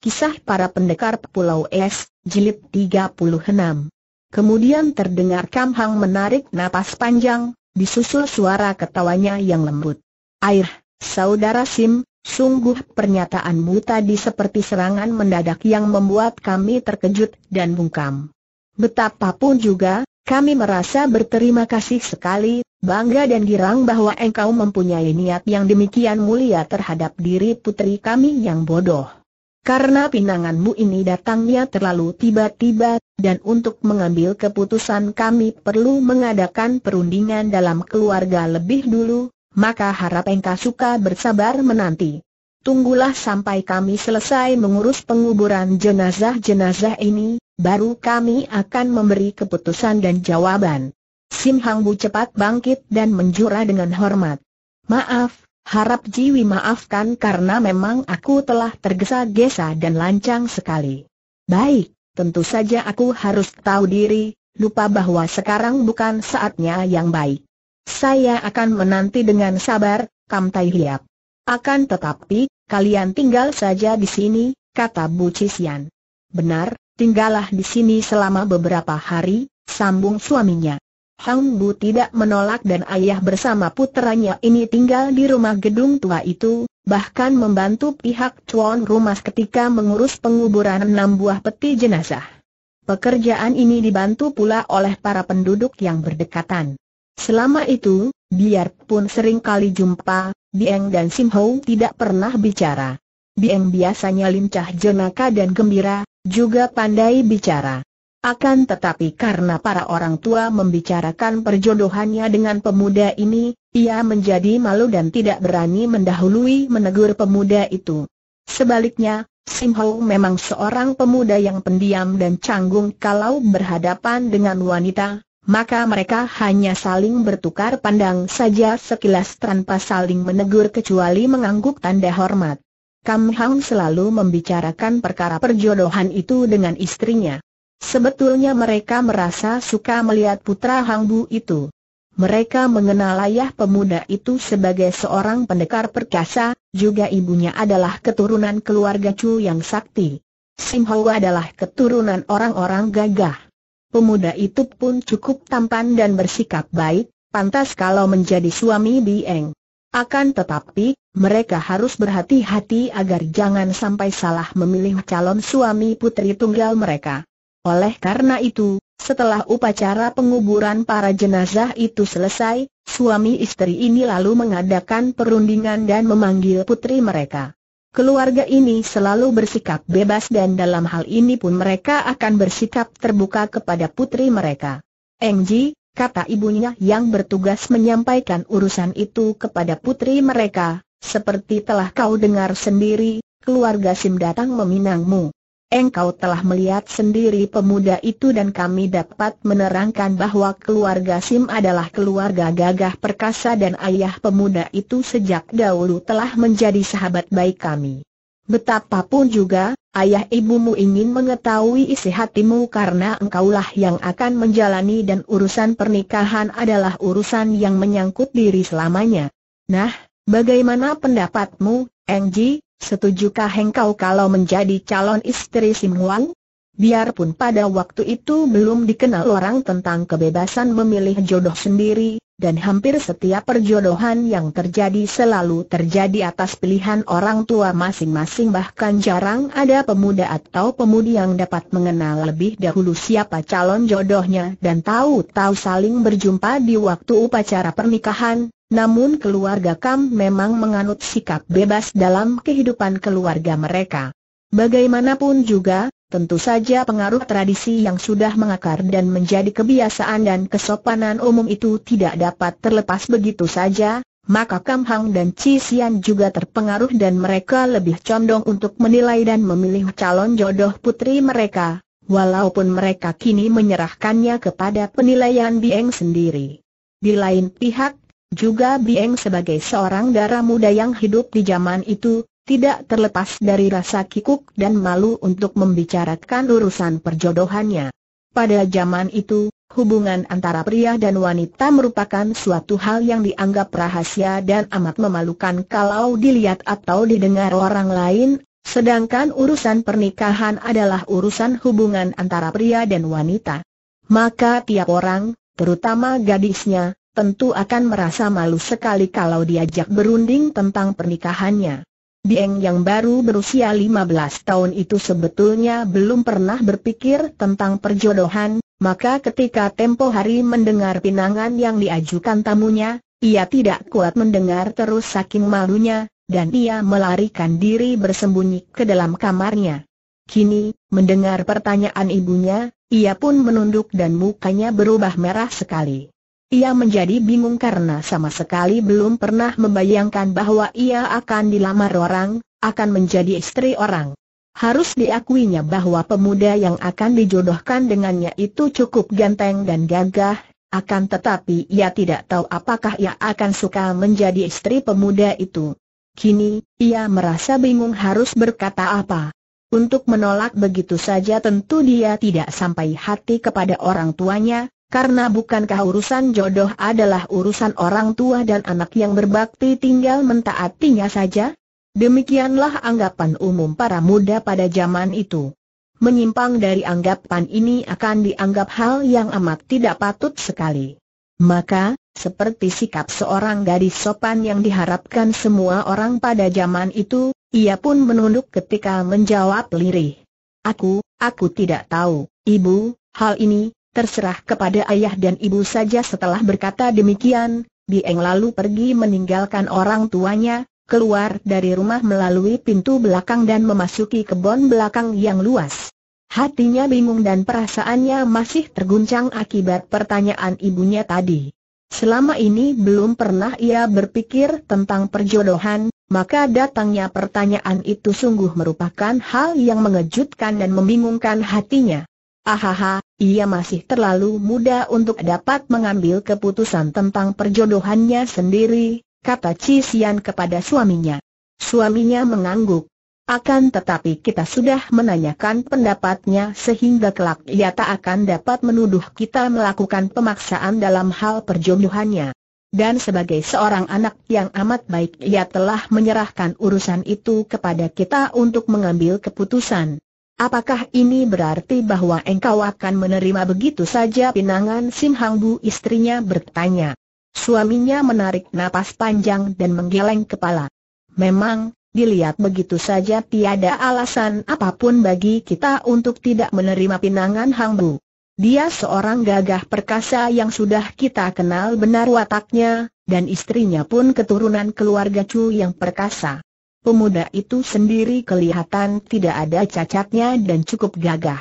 Kisah para pendekar Pulau Es, jilid 36. Kemudian terdengar Kam Hang menarik napas panjang, disusul suara ketawanya yang lembut. Air, saudara Sim, sungguh pernyataanmu tadi seperti serangan mendadak yang membuat kami terkejut dan bungkam. Betapapun juga, kami merasa berterima kasih sekali, bangga dan girang bahwa engkau mempunyai niat yang demikian mulia terhadap diri putri kami yang bodoh. Karena pinanganmu ini datangnya terlalu tiba-tiba, dan untuk mengambil keputusan kami perlu mengadakan perundingan dalam keluarga lebih dulu, maka harap engkau suka bersabar menanti. Tunggulah sampai kami selesai mengurus penguburan jenazah-jenazah ini, baru kami akan memberi keputusan dan jawaban. Sim Hang Bu cepat bangkit dan menjura dengan hormat. Maaf, Harap Jiwi maafkan karena memang aku telah tergesa-gesa dan lancang sekali. Baik, tentu saja aku harus tahu diri, lupa bahwa sekarang bukan saatnya yang baik. Saya akan menanti dengan sabar, Kam Tai Hiap. Akan tetapi, kalian tinggal saja di sini, kata Bu Cisian. Benar, tinggallah di sini selama beberapa hari, sambung suaminya. Hang Bu tidak menolak dan ayah bersama putranya ini tinggal di rumah gedung tua itu, bahkan membantu pihak Chuan Rumah ketika mengurus penguburan enam buah peti jenazah. Pekerjaan ini dibantu pula oleh para penduduk yang berdekatan. Selama itu, biarpun sering kali jumpa, Bieng dan Sim Ho tidak pernah bicara. Bieng biasanya lincah jenaka dan gembira, juga pandai bicara. Akan tetapi karena para orang tua membicarakan perjodohannya dengan pemuda ini, ia menjadi malu dan tidak berani mendahului menegur pemuda itu. Sebaliknya, Sim Ho memang seorang pemuda yang pendiam dan canggung kalau berhadapan dengan wanita, maka mereka hanya saling bertukar pandang saja sekilas tanpa saling menegur kecuali mengangguk tanda hormat. Kam Hang selalu membicarakan perkara perjodohan itu dengan istrinya. Sebetulnya mereka merasa suka melihat putra Hangbu itu. Mereka mengenal ayah pemuda itu sebagai seorang pendekar perkasa, juga ibunya adalah keturunan keluarga Chu yang sakti. Sim Ho adalah keturunan orang-orang gagah. Pemuda itu pun cukup tampan dan bersikap baik, pantas kalau menjadi suami Bieng. Akan tetapi, mereka harus berhati-hati agar jangan sampai salah memilih calon suami putri tunggal mereka. Oleh karena itu, setelah upacara penguburan para jenazah itu selesai, suami istri ini lalu mengadakan perundingan dan memanggil putri mereka. Keluarga ini selalu bersikap bebas dan dalam hal ini pun mereka akan bersikap terbuka kepada putri mereka. Engji, kata ibunya yang bertugas menyampaikan urusan itu kepada putri mereka, seperti telah kau dengar sendiri, keluarga Sim datang meminangmu. Engkau telah melihat sendiri pemuda itu dan kami dapat menerangkan bahwa keluarga Sim adalah keluarga gagah perkasa dan ayah pemuda itu sejak dahulu telah menjadi sahabat baik kami. Betapapun juga, ayah ibumu ingin mengetahui isi hatimu karena engkaulah yang akan menjalani dan urusan pernikahan adalah urusan yang menyangkut diri selamanya. Nah, bagaimana pendapatmu, Engji? Setujukah engkau kalau menjadi calon istri Sim Biarpun pada waktu itu belum dikenal orang tentang kebebasan memilih jodoh sendiri, dan hampir setiap perjodohan yang terjadi selalu terjadi atas pilihan orang tua masing-masing bahkan jarang ada pemuda atau pemudi yang dapat mengenal lebih dahulu siapa calon jodohnya dan tahu-tahu saling berjumpa di waktu upacara pernikahan, namun keluarga Kam memang menganut sikap bebas dalam kehidupan keluarga mereka. Bagaimanapun juga, tentu saja pengaruh tradisi yang sudah mengakar dan menjadi kebiasaan dan kesopanan umum itu tidak dapat terlepas begitu saja, maka Kam Hang dan Chi Xian juga terpengaruh dan mereka lebih condong untuk menilai dan memilih calon jodoh putri mereka, walaupun mereka kini menyerahkannya kepada penilaian Bieng sendiri. Di lain pihak, juga Bieng sebagai seorang darah muda yang hidup di zaman itu, tidak terlepas dari rasa kikuk dan malu untuk membicarakan urusan perjodohannya. Pada zaman itu, hubungan antara pria dan wanita merupakan suatu hal yang dianggap rahasia dan amat memalukan kalau dilihat atau didengar orang lain, sedangkan urusan pernikahan adalah urusan hubungan antara pria dan wanita. Maka tiap orang, terutama gadisnya, tentu akan merasa malu sekali kalau diajak berunding tentang pernikahannya. Dieng yang baru berusia 15 tahun itu sebetulnya belum pernah berpikir tentang perjodohan, maka ketika tempo hari mendengar pinangan yang diajukan tamunya, ia tidak kuat mendengar terus saking malunya, dan ia melarikan diri bersembunyi ke dalam kamarnya. Kini, mendengar pertanyaan ibunya, ia pun menunduk dan mukanya berubah merah sekali. Ia menjadi bingung karena sama sekali belum pernah membayangkan bahwa ia akan dilamar orang, akan menjadi istri orang. Harus diakuinya bahwa pemuda yang akan dijodohkan dengannya itu cukup ganteng dan gagah, akan tetapi ia tidak tahu apakah ia akan suka menjadi istri pemuda itu. Kini, ia merasa bingung harus berkata apa. Untuk menolak begitu saja tentu dia tidak sampai hati kepada orang tuanya, karena bukankah urusan jodoh adalah urusan orang tua dan anak yang berbakti tinggal mentaatinya saja? Demikianlah anggapan umum para muda pada zaman itu. Menyimpang dari anggapan ini akan dianggap hal yang amat tidak patut sekali. Maka, seperti sikap seorang gadis sopan yang diharapkan semua orang pada zaman itu, ia pun menunduk ketika menjawab lirih. Aku, aku tidak tahu, ibu, hal ini, terserah kepada ayah dan ibu saja setelah berkata demikian, Bieng lalu pergi meninggalkan orang tuanya, keluar dari rumah melalui pintu belakang dan memasuki kebun belakang yang luas. Hatinya bingung dan perasaannya masih terguncang akibat pertanyaan ibunya tadi. Selama ini belum pernah ia berpikir tentang perjodohan, maka datangnya pertanyaan itu sungguh merupakan hal yang mengejutkan dan membingungkan hatinya. Ahaha, ia masih terlalu muda untuk dapat mengambil keputusan tentang perjodohannya sendiri, kata Cisian kepada suaminya. Suaminya mengangguk. Akan tetapi kita sudah menanyakan pendapatnya sehingga kelak ia tak akan dapat menuduh kita melakukan pemaksaan dalam hal perjodohannya. Dan sebagai seorang anak yang amat baik ia telah menyerahkan urusan itu kepada kita untuk mengambil keputusan. Apakah ini berarti bahwa engkau akan menerima begitu saja pinangan Sim Hang Bu istrinya bertanya. Suaminya menarik napas panjang dan menggeleng kepala. Memang, dilihat begitu saja tiada alasan apapun bagi kita untuk tidak menerima pinangan Hang Bu. Dia seorang gagah perkasa yang sudah kita kenal benar wataknya, dan istrinya pun keturunan keluarga Chu yang perkasa pemuda itu sendiri kelihatan tidak ada cacatnya dan cukup gagah.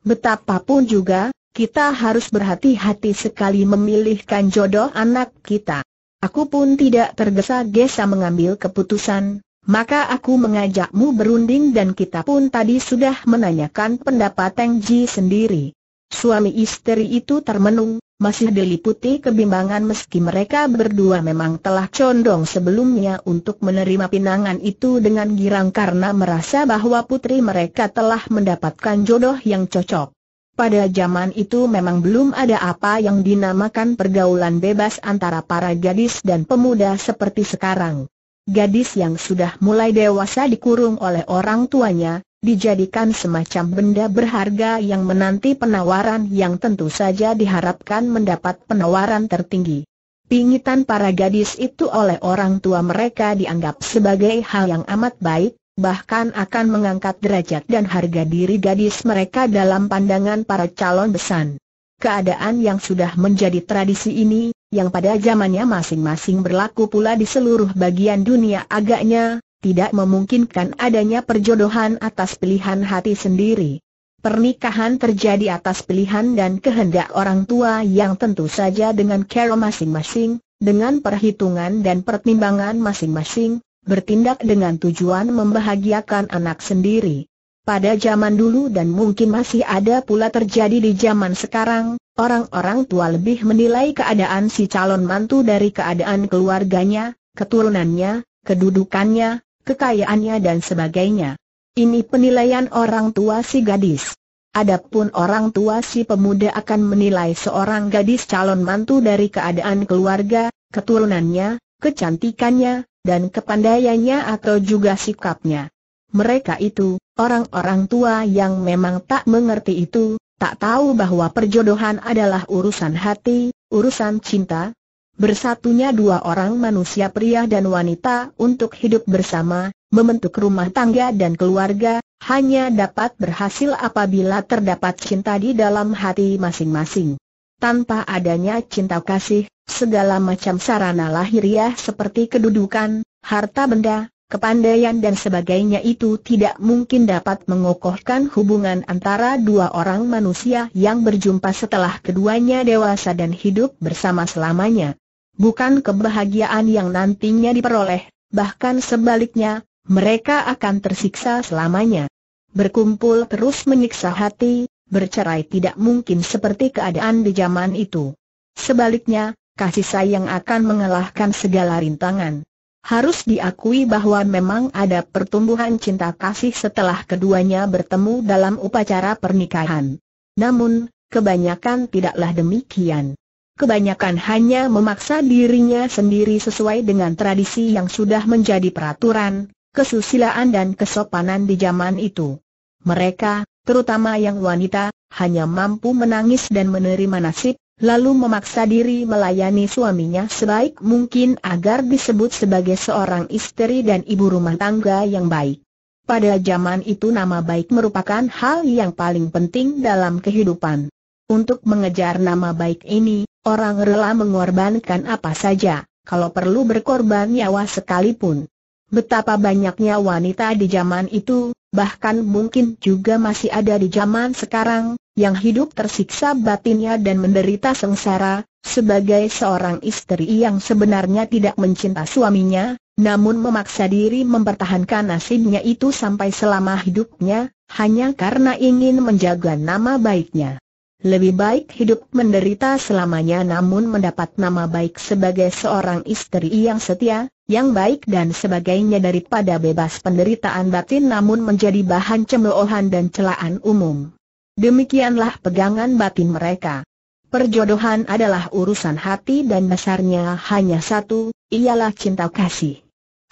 Betapapun juga, kita harus berhati-hati sekali memilihkan jodoh anak kita. Aku pun tidak tergesa-gesa mengambil keputusan, maka aku mengajakmu berunding dan kita pun tadi sudah menanyakan pendapat Teng Ji sendiri. Suami istri itu termenung, masih diliputi kebimbangan meski mereka berdua memang telah condong sebelumnya untuk menerima pinangan itu dengan girang karena merasa bahwa putri mereka telah mendapatkan jodoh yang cocok. Pada zaman itu memang belum ada apa yang dinamakan pergaulan bebas antara para gadis dan pemuda seperti sekarang. Gadis yang sudah mulai dewasa dikurung oleh orang tuanya, dijadikan semacam benda berharga yang menanti penawaran yang tentu saja diharapkan mendapat penawaran tertinggi. Pingitan para gadis itu oleh orang tua mereka dianggap sebagai hal yang amat baik, bahkan akan mengangkat derajat dan harga diri gadis mereka dalam pandangan para calon besan. Keadaan yang sudah menjadi tradisi ini, yang pada zamannya masing-masing berlaku pula di seluruh bagian dunia agaknya, tidak memungkinkan adanya perjodohan atas pilihan hati sendiri. Pernikahan terjadi atas pilihan dan kehendak orang tua yang tentu saja dengan cara masing-masing, dengan perhitungan dan pertimbangan masing-masing, bertindak dengan tujuan membahagiakan anak sendiri. Pada zaman dulu dan mungkin masih ada pula terjadi di zaman sekarang, orang-orang tua lebih menilai keadaan si calon mantu dari keadaan keluarganya, keturunannya, kedudukannya, kekayaannya dan sebagainya. Ini penilaian orang tua si gadis. Adapun orang tua si pemuda akan menilai seorang gadis calon mantu dari keadaan keluarga, keturunannya, kecantikannya, dan kepandaiannya atau juga sikapnya. Mereka itu, orang-orang tua yang memang tak mengerti itu, tak tahu bahwa perjodohan adalah urusan hati, urusan cinta, bersatunya dua orang manusia pria dan wanita untuk hidup bersama, membentuk rumah tangga dan keluarga, hanya dapat berhasil apabila terdapat cinta di dalam hati masing-masing. Tanpa adanya cinta kasih, segala macam sarana lahiriah seperti kedudukan, harta benda, kepandaian dan sebagainya itu tidak mungkin dapat mengokohkan hubungan antara dua orang manusia yang berjumpa setelah keduanya dewasa dan hidup bersama selamanya bukan kebahagiaan yang nantinya diperoleh, bahkan sebaliknya, mereka akan tersiksa selamanya. Berkumpul terus menyiksa hati, bercerai tidak mungkin seperti keadaan di zaman itu. Sebaliknya, kasih sayang akan mengalahkan segala rintangan. Harus diakui bahwa memang ada pertumbuhan cinta kasih setelah keduanya bertemu dalam upacara pernikahan. Namun, kebanyakan tidaklah demikian kebanyakan hanya memaksa dirinya sendiri sesuai dengan tradisi yang sudah menjadi peraturan, kesusilaan dan kesopanan di zaman itu. Mereka, terutama yang wanita, hanya mampu menangis dan menerima nasib, lalu memaksa diri melayani suaminya sebaik mungkin agar disebut sebagai seorang istri dan ibu rumah tangga yang baik. Pada zaman itu nama baik merupakan hal yang paling penting dalam kehidupan. Untuk mengejar nama baik ini, orang rela mengorbankan apa saja, kalau perlu berkorban nyawa sekalipun. Betapa banyaknya wanita di zaman itu, bahkan mungkin juga masih ada di zaman sekarang, yang hidup tersiksa batinnya dan menderita sengsara, sebagai seorang istri yang sebenarnya tidak mencinta suaminya, namun memaksa diri mempertahankan nasibnya itu sampai selama hidupnya, hanya karena ingin menjaga nama baiknya lebih baik hidup menderita selamanya namun mendapat nama baik sebagai seorang istri yang setia, yang baik dan sebagainya daripada bebas penderitaan batin namun menjadi bahan cemoohan dan celaan umum. Demikianlah pegangan batin mereka. Perjodohan adalah urusan hati dan dasarnya hanya satu, ialah cinta kasih.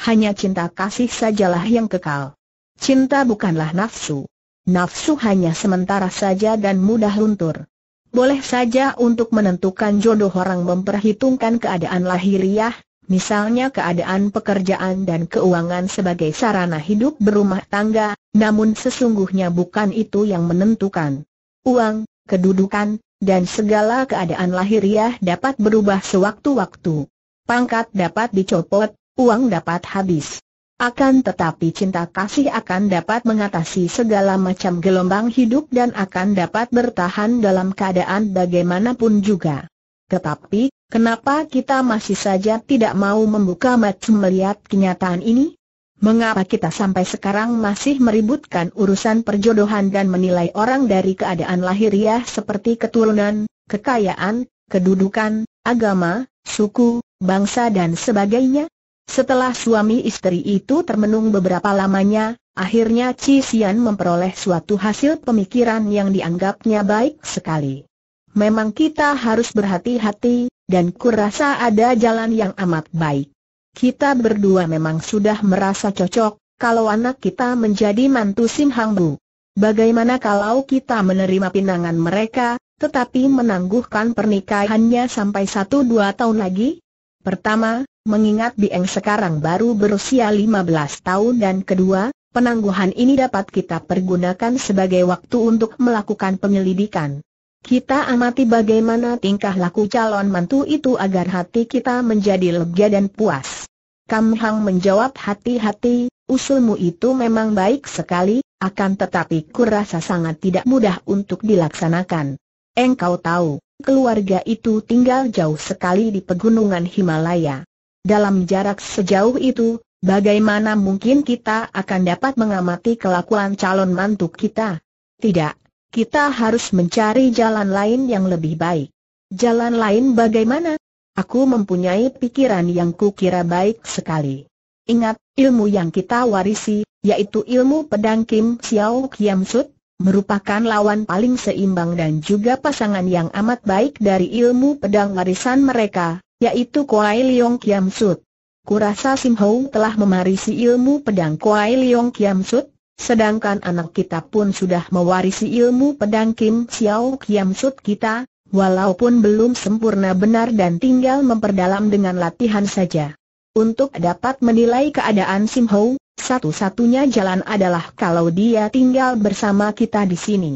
Hanya cinta kasih sajalah yang kekal. Cinta bukanlah nafsu nafsu hanya sementara saja dan mudah luntur. Boleh saja untuk menentukan jodoh orang memperhitungkan keadaan lahiriah, misalnya keadaan pekerjaan dan keuangan sebagai sarana hidup berumah tangga, namun sesungguhnya bukan itu yang menentukan. Uang, kedudukan, dan segala keadaan lahiriah dapat berubah sewaktu-waktu. Pangkat dapat dicopot, uang dapat habis. Akan tetapi cinta kasih akan dapat mengatasi segala macam gelombang hidup dan akan dapat bertahan dalam keadaan bagaimanapun juga. Tetapi, kenapa kita masih saja tidak mau membuka mata melihat kenyataan ini? Mengapa kita sampai sekarang masih meributkan urusan perjodohan dan menilai orang dari keadaan lahiriah seperti keturunan, kekayaan, kedudukan, agama, suku, bangsa dan sebagainya? Setelah suami istri itu termenung beberapa lamanya, akhirnya Chi Xian memperoleh suatu hasil pemikiran yang dianggapnya baik sekali. Memang kita harus berhati-hati, dan kurasa ada jalan yang amat baik. Kita berdua memang sudah merasa cocok, kalau anak kita menjadi mantu Sim Hang Bu. Bagaimana kalau kita menerima pinangan mereka, tetapi menangguhkan pernikahannya sampai satu dua tahun lagi? Pertama, mengingat Bieng sekarang baru berusia 15 tahun dan kedua, penangguhan ini dapat kita pergunakan sebagai waktu untuk melakukan penyelidikan. Kita amati bagaimana tingkah laku calon mantu itu agar hati kita menjadi lega dan puas. Kam Hang menjawab hati-hati, usulmu itu memang baik sekali, akan tetapi kurasa sangat tidak mudah untuk dilaksanakan. Engkau tahu, keluarga itu tinggal jauh sekali di pegunungan Himalaya. Dalam jarak sejauh itu, bagaimana mungkin kita akan dapat mengamati kelakuan calon mantu kita? Tidak, kita harus mencari jalan lain yang lebih baik. Jalan lain bagaimana? Aku mempunyai pikiran yang kukira baik sekali. Ingat, ilmu yang kita warisi, yaitu ilmu pedang Kim Xiao Kiam Sut, merupakan lawan paling seimbang dan juga pasangan yang amat baik dari ilmu pedang warisan mereka, yaitu Kuai Liong Kiam Sut. Kurasa Sim Hou telah memarisi ilmu pedang Kuai Liong Kiam Sut, sedangkan anak kita pun sudah mewarisi ilmu pedang Kim Xiao Kiam Sut kita, walaupun belum sempurna benar dan tinggal memperdalam dengan latihan saja. Untuk dapat menilai keadaan Sim Hou, satu-satunya jalan adalah kalau dia tinggal bersama kita di sini.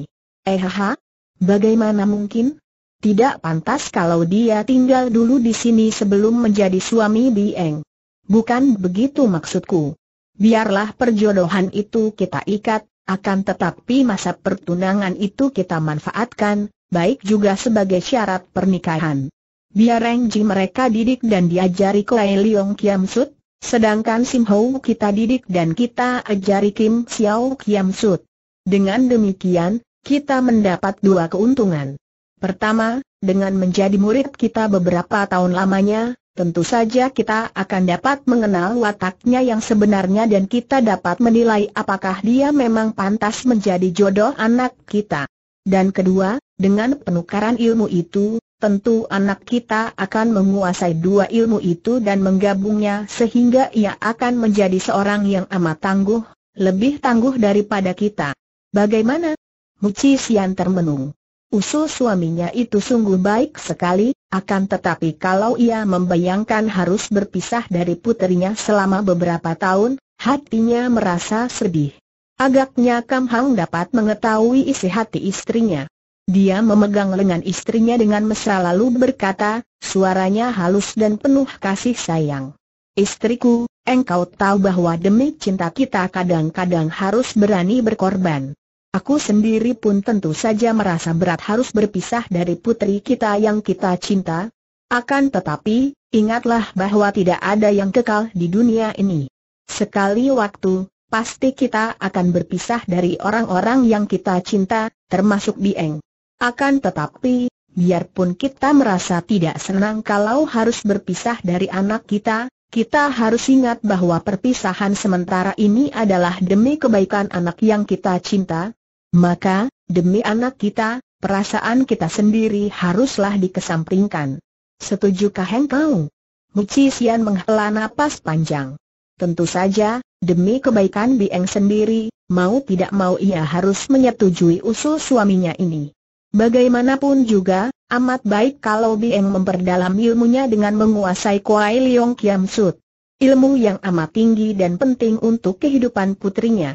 Eh ha, bagaimana mungkin? Tidak pantas kalau dia tinggal dulu di sini sebelum menjadi suami Bieng. Bukan begitu maksudku. Biarlah perjodohan itu kita ikat, akan tetapi masa pertunangan itu kita manfaatkan, baik juga sebagai syarat pernikahan. Biar Ji mereka didik dan diajari Kuei Leong Kiam Sut, sedangkan Sim Ho kita didik dan kita ajari Kim Xiao Kiam Sut. Dengan demikian, kita mendapat dua keuntungan. Pertama, dengan menjadi murid kita beberapa tahun lamanya, tentu saja kita akan dapat mengenal wataknya yang sebenarnya dan kita dapat menilai apakah dia memang pantas menjadi jodoh anak kita. Dan kedua, dengan penukaran ilmu itu, tentu anak kita akan menguasai dua ilmu itu dan menggabungnya sehingga ia akan menjadi seorang yang amat tangguh, lebih tangguh daripada kita. Bagaimana? Muci Sian termenung. Usul suaminya itu sungguh baik sekali, akan tetapi kalau ia membayangkan harus berpisah dari putrinya selama beberapa tahun, hatinya merasa sedih. Agaknya Kam Hang dapat mengetahui isi hati istrinya. Dia memegang lengan istrinya dengan mesra lalu berkata, suaranya halus dan penuh kasih sayang. Istriku, engkau tahu bahwa demi cinta kita kadang-kadang harus berani berkorban. Aku sendiri pun tentu saja merasa berat harus berpisah dari putri kita yang kita cinta. Akan tetapi, ingatlah bahwa tidak ada yang kekal di dunia ini. Sekali waktu, pasti kita akan berpisah dari orang-orang yang kita cinta, termasuk Dieng. Akan tetapi, biarpun kita merasa tidak senang kalau harus berpisah dari anak kita, kita harus ingat bahwa perpisahan sementara ini adalah demi kebaikan anak yang kita cinta, maka, demi anak kita, perasaan kita sendiri haruslah dikesampingkan. Setujukah engkau? Muci Sian menghela napas panjang. Tentu saja, demi kebaikan Bieng sendiri, mau tidak mau ia harus menyetujui usul suaminya ini. Bagaimanapun juga, amat baik kalau Bieng memperdalam ilmunya dengan menguasai Kuai Leong Kiam Sut. Ilmu yang amat tinggi dan penting untuk kehidupan putrinya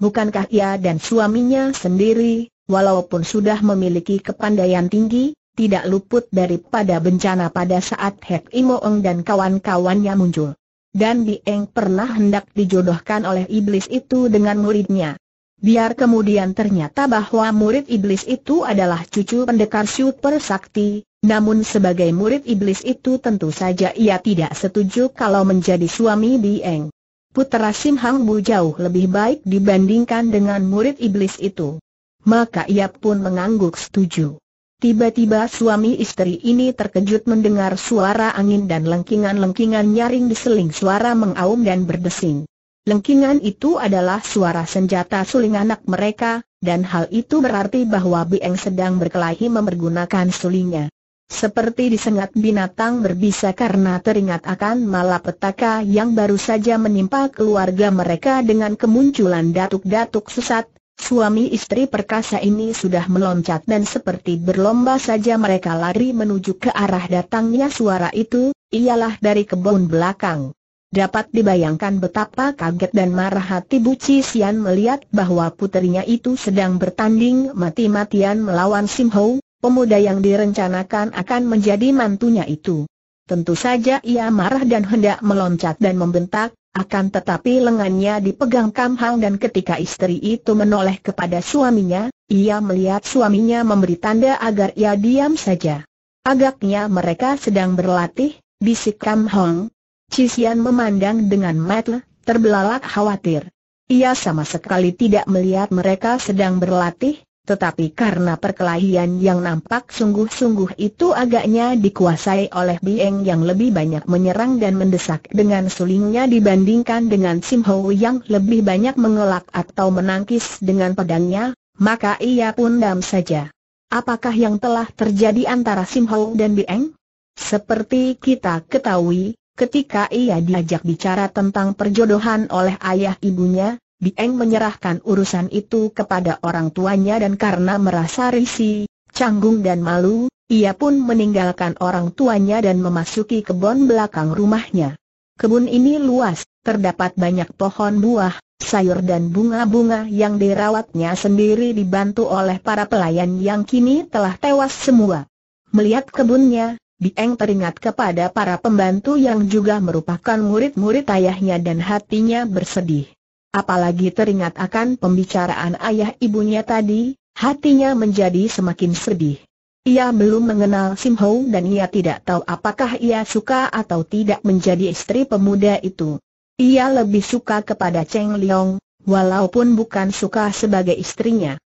bukankah ia dan suaminya sendiri, walaupun sudah memiliki kepandaian tinggi, tidak luput daripada bencana pada saat Hek Imoeng dan kawan-kawannya muncul. Dan Dieng pernah hendak dijodohkan oleh iblis itu dengan muridnya. Biar kemudian ternyata bahwa murid iblis itu adalah cucu pendekar super sakti, namun sebagai murid iblis itu tentu saja ia tidak setuju kalau menjadi suami Dieng putera Sim Hang Bu jauh lebih baik dibandingkan dengan murid iblis itu. Maka ia pun mengangguk setuju. Tiba-tiba suami istri ini terkejut mendengar suara angin dan lengkingan-lengkingan nyaring diseling suara mengaum dan berdesing. Lengkingan itu adalah suara senjata suling anak mereka, dan hal itu berarti bahwa Bieng sedang berkelahi memergunakan sulingnya. Seperti disengat binatang berbisa karena teringat akan malapetaka yang baru saja menimpa keluarga mereka dengan kemunculan datuk-datuk sesat, suami istri perkasa ini sudah meloncat dan seperti berlomba saja mereka lari menuju ke arah datangnya suara itu, ialah dari kebun belakang. Dapat dibayangkan betapa kaget dan marah hati Bu Cisian melihat bahwa puterinya itu sedang bertanding mati-matian melawan Sim Ho, pemuda yang direncanakan akan menjadi mantunya itu. Tentu saja ia marah dan hendak meloncat dan membentak, akan tetapi lengannya dipegang Kam Hang dan ketika istri itu menoleh kepada suaminya, ia melihat suaminya memberi tanda agar ia diam saja. Agaknya mereka sedang berlatih, bisik Kam Hong. Cisian memandang dengan mata terbelalak khawatir. Ia sama sekali tidak melihat mereka sedang berlatih, tetapi karena perkelahian yang nampak sungguh-sungguh itu agaknya dikuasai oleh Bieng yang lebih banyak menyerang dan mendesak dengan sulingnya dibandingkan dengan Sim Ho yang lebih banyak mengelak atau menangkis dengan pedangnya, maka ia pun dam saja. Apakah yang telah terjadi antara Sim Ho dan Bieng? Seperti kita ketahui, ketika ia diajak bicara tentang perjodohan oleh ayah ibunya, Bieng menyerahkan urusan itu kepada orang tuanya dan karena merasa risih, canggung dan malu, ia pun meninggalkan orang tuanya dan memasuki kebun belakang rumahnya. Kebun ini luas, terdapat banyak pohon buah, sayur dan bunga-bunga yang dirawatnya sendiri dibantu oleh para pelayan yang kini telah tewas semua. Melihat kebunnya, Bieng teringat kepada para pembantu yang juga merupakan murid-murid ayahnya dan hatinya bersedih. Apalagi teringat akan pembicaraan ayah ibunya tadi, hatinya menjadi semakin sedih. Ia belum mengenal Sim Ho dan ia tidak tahu apakah ia suka atau tidak menjadi istri pemuda itu. Ia lebih suka kepada Cheng Liang, walaupun bukan suka sebagai istrinya.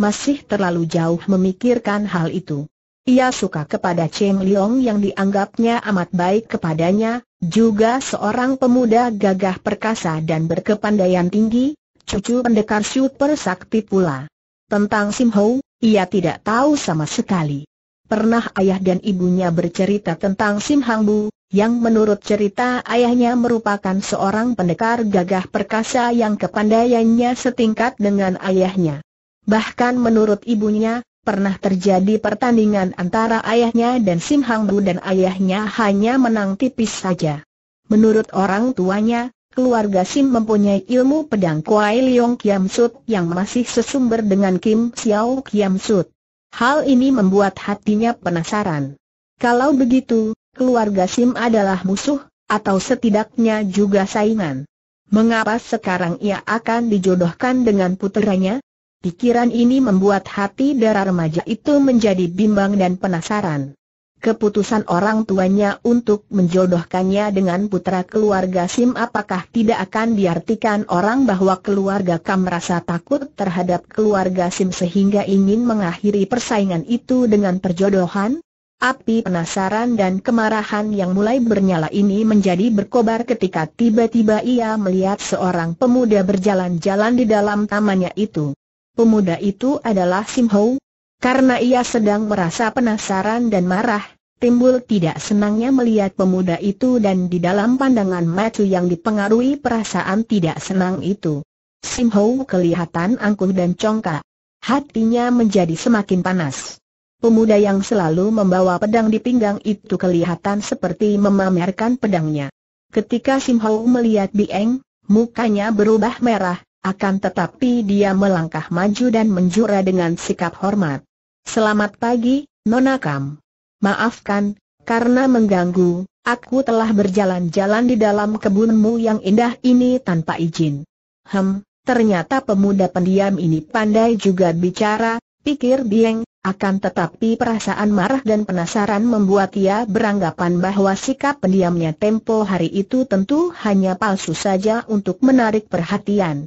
Masih terlalu jauh memikirkan hal itu. Ia suka kepada Cheng Liang yang dianggapnya amat baik kepadanya, juga seorang pemuda gagah perkasa dan berkepandaian tinggi, cucu pendekar super sakti pula. Tentang Sim Ho, ia tidak tahu sama sekali. Pernah ayah dan ibunya bercerita tentang Sim Hang Bu, yang menurut cerita ayahnya merupakan seorang pendekar gagah perkasa yang kepandaiannya setingkat dengan ayahnya. Bahkan menurut ibunya, Pernah terjadi pertandingan antara ayahnya dan Sim Hang Bu dan ayahnya hanya menang tipis saja. Menurut orang tuanya, keluarga Sim mempunyai ilmu pedang Kuai Leong Kiam Sut yang masih sesumber dengan Kim Xiao Kiam Sut. Hal ini membuat hatinya penasaran. Kalau begitu, keluarga Sim adalah musuh, atau setidaknya juga saingan. Mengapa sekarang ia akan dijodohkan dengan puteranya? Pikiran ini membuat hati darah remaja itu menjadi bimbang dan penasaran. Keputusan orang tuanya untuk menjodohkannya dengan putra keluarga Sim apakah tidak akan diartikan orang bahwa keluarga Kam merasa takut terhadap keluarga Sim sehingga ingin mengakhiri persaingan itu dengan perjodohan? Api penasaran dan kemarahan yang mulai bernyala ini menjadi berkobar ketika tiba-tiba ia melihat seorang pemuda berjalan-jalan di dalam tamannya itu pemuda itu adalah Sim Ho. Karena ia sedang merasa penasaran dan marah, timbul tidak senangnya melihat pemuda itu dan di dalam pandangan Macu yang dipengaruhi perasaan tidak senang itu. Sim Ho kelihatan angkuh dan congkak. Hatinya menjadi semakin panas. Pemuda yang selalu membawa pedang di pinggang itu kelihatan seperti memamerkan pedangnya. Ketika Sim Ho melihat Bieng, mukanya berubah merah, akan tetapi dia melangkah maju dan menjura dengan sikap hormat. Selamat pagi, Nona Kam. Maafkan, karena mengganggu, aku telah berjalan-jalan di dalam kebunmu yang indah ini tanpa izin. Hem, ternyata pemuda pendiam ini pandai juga bicara, pikir Bieng, akan tetapi perasaan marah dan penasaran membuat ia beranggapan bahwa sikap pendiamnya tempo hari itu tentu hanya palsu saja untuk menarik perhatian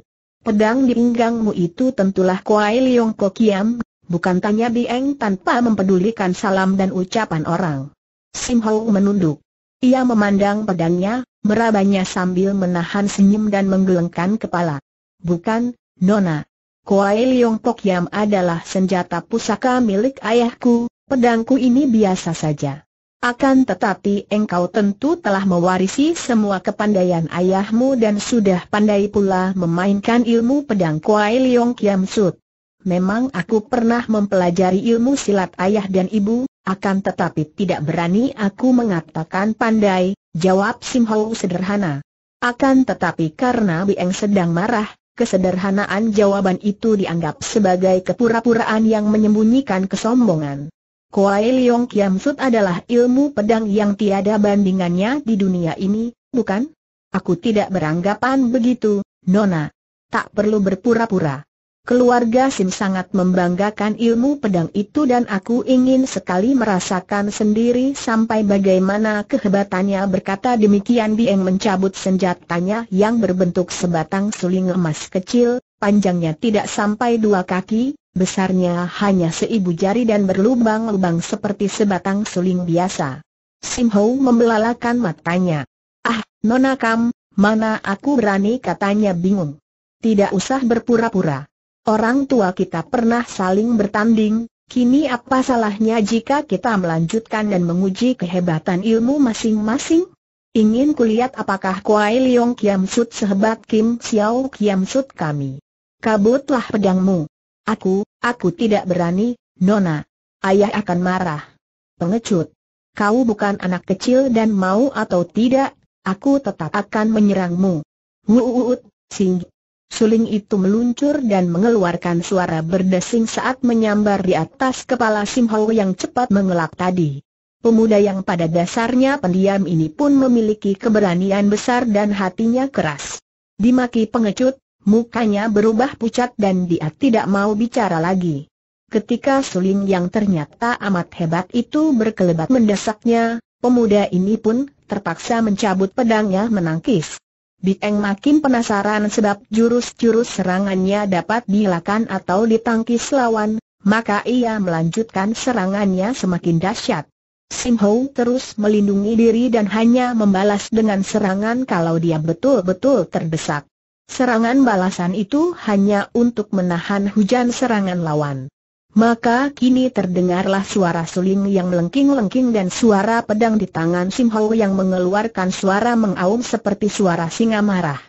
pedang di pinggangmu itu tentulah Kuai Leong Kokiam, bukan tanya Bieng tanpa mempedulikan salam dan ucapan orang. Sim Hau menunduk. Ia memandang pedangnya, merabanya sambil menahan senyum dan menggelengkan kepala. Bukan, Nona. Kuai Leong Kokiam adalah senjata pusaka milik ayahku, pedangku ini biasa saja. Akan tetapi engkau tentu telah mewarisi semua kepandaian ayahmu dan sudah pandai pula memainkan ilmu pedang Kuai Leong Kiam Sut. Memang aku pernah mempelajari ilmu silat ayah dan ibu, akan tetapi tidak berani aku mengatakan pandai, jawab Sim Hou sederhana. Akan tetapi karena Bieng sedang marah, kesederhanaan jawaban itu dianggap sebagai kepura-puraan yang menyembunyikan kesombongan. Kuai Liong Kiam Sut adalah ilmu pedang yang tiada bandingannya di dunia ini, bukan? Aku tidak beranggapan begitu, Nona. Tak perlu berpura-pura. Keluarga Sim sangat membanggakan ilmu pedang itu dan aku ingin sekali merasakan sendiri sampai bagaimana kehebatannya berkata demikian Dieng mencabut senjatanya yang berbentuk sebatang suling emas kecil, panjangnya tidak sampai dua kaki, besarnya hanya seibu jari dan berlubang-lubang seperti sebatang suling biasa. Sim Ho membelalakan matanya. Ah, Nona Kam, mana aku berani katanya bingung. Tidak usah berpura-pura. Orang tua kita pernah saling bertanding, kini apa salahnya jika kita melanjutkan dan menguji kehebatan ilmu masing-masing? Ingin kulihat apakah Kuai Leong Kiam Sut sehebat Kim Xiao Kiam Sut kami. Kabutlah pedangmu. Aku, Aku tidak berani, Nona. Ayah akan marah. Pengecut. Kau bukan anak kecil dan mau atau tidak, aku tetap akan menyerangmu. Wuuut, sing. Suling itu meluncur dan mengeluarkan suara berdesing saat menyambar di atas kepala Sim yang cepat mengelak tadi. Pemuda yang pada dasarnya pendiam ini pun memiliki keberanian besar dan hatinya keras. Dimaki pengecut, mukanya berubah pucat dan dia tidak mau bicara lagi. Ketika suling yang ternyata amat hebat itu berkelebat mendesaknya, pemuda ini pun terpaksa mencabut pedangnya menangkis. Bieng makin penasaran sebab jurus-jurus serangannya dapat dilakukan atau ditangkis lawan, maka ia melanjutkan serangannya semakin dahsyat. Sim Ho terus melindungi diri dan hanya membalas dengan serangan kalau dia betul-betul terdesak. Serangan balasan itu hanya untuk menahan hujan serangan lawan. Maka kini terdengarlah suara suling yang melengking-lengking dan suara pedang di tangan Sim Hau yang mengeluarkan suara mengaum seperti suara singa marah.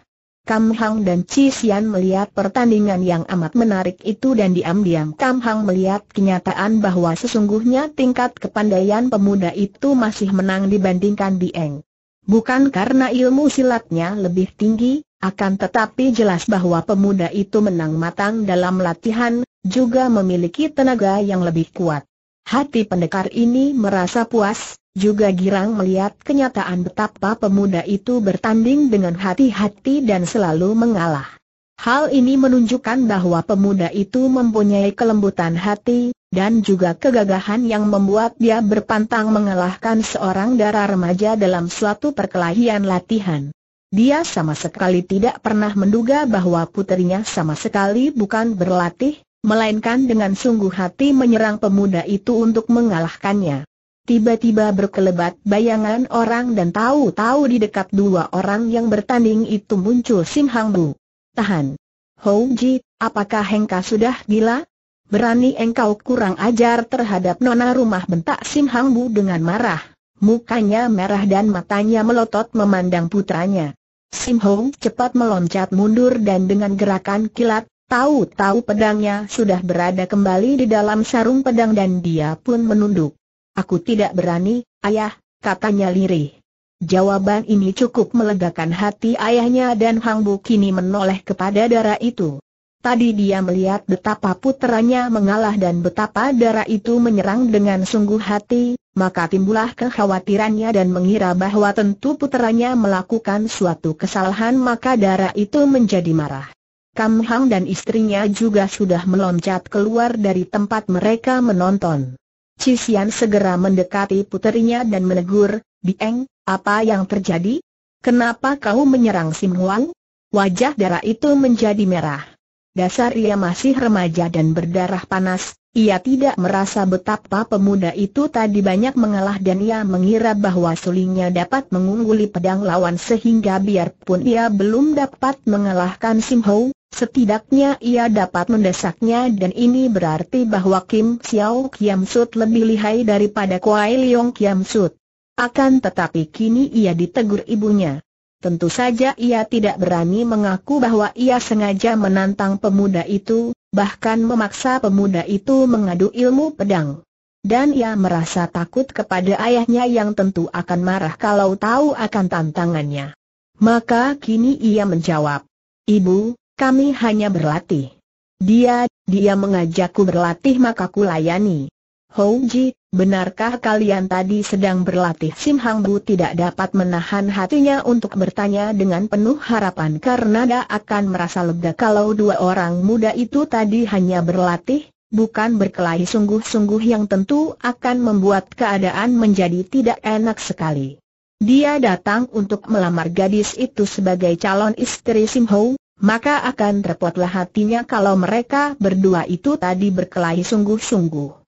Kam Hang dan Chi Xian melihat pertandingan yang amat menarik itu dan diam-diam Kam Hang melihat kenyataan bahwa sesungguhnya tingkat kepandaian pemuda itu masih menang dibandingkan Dieng. Bukan karena ilmu silatnya lebih tinggi, akan tetapi jelas bahwa pemuda itu menang matang dalam latihan, juga memiliki tenaga yang lebih kuat. Hati pendekar ini merasa puas, juga girang melihat kenyataan betapa pemuda itu bertanding dengan hati-hati dan selalu mengalah. Hal ini menunjukkan bahwa pemuda itu mempunyai kelembutan hati, dan juga kegagahan yang membuat dia berpantang mengalahkan seorang darah remaja dalam suatu perkelahian latihan. Dia sama sekali tidak pernah menduga bahwa putrinya sama sekali bukan berlatih, melainkan dengan sungguh hati menyerang pemuda itu untuk mengalahkannya. Tiba-tiba berkelebat bayangan orang dan tahu-tahu di dekat dua orang yang bertanding itu muncul Sim Hang Bu. Tahan. Hou Ji. apakah hengka sudah gila? Berani engkau kurang ajar terhadap nona rumah bentak Sim Hang Bu dengan marah. Mukanya merah dan matanya melotot memandang putranya. Sim Hong cepat meloncat mundur dan dengan gerakan kilat, tahu-tahu pedangnya sudah berada kembali di dalam sarung pedang dan dia pun menunduk. Aku tidak berani, ayah, katanya lirih. Jawaban ini cukup melegakan hati ayahnya dan Hang Bu kini menoleh kepada darah itu. Tadi dia melihat betapa puteranya mengalah dan betapa darah itu menyerang dengan sungguh hati, maka timbullah kekhawatirannya dan mengira bahwa tentu puteranya melakukan suatu kesalahan maka darah itu menjadi marah. Kam Hang dan istrinya juga sudah meloncat keluar dari tempat mereka menonton. Cisian segera mendekati putrinya dan menegur, Bieng. Apa yang terjadi? Kenapa kau menyerang Sim Huang? Wajah darah itu menjadi merah. Dasar ia masih remaja dan berdarah panas, ia tidak merasa betapa pemuda itu tadi banyak mengalah dan ia mengira bahwa sulingnya dapat mengungguli pedang lawan sehingga biarpun ia belum dapat mengalahkan Sim Ho, setidaknya ia dapat mendesaknya dan ini berarti bahwa Kim Xiao Kiam Sut lebih lihai daripada Kuai Leong Kiam Sut. Akan tetapi kini ia ditegur ibunya. Tentu saja ia tidak berani mengaku bahwa ia sengaja menantang pemuda itu, bahkan memaksa pemuda itu mengadu ilmu pedang. Dan ia merasa takut kepada ayahnya yang tentu akan marah kalau tahu akan tantangannya. Maka kini ia menjawab, Ibu, kami hanya berlatih. Dia, dia mengajakku berlatih maka kulayani. Hou Ji. Benarkah kalian tadi sedang berlatih? Sim Hang Bu tidak dapat menahan hatinya untuk bertanya dengan penuh harapan karena dia akan merasa lega kalau dua orang muda itu tadi hanya berlatih, bukan berkelahi sungguh-sungguh yang tentu akan membuat keadaan menjadi tidak enak sekali. Dia datang untuk melamar gadis itu sebagai calon istri Sim Ho, maka akan terpotlah hatinya kalau mereka berdua itu tadi berkelahi sungguh-sungguh.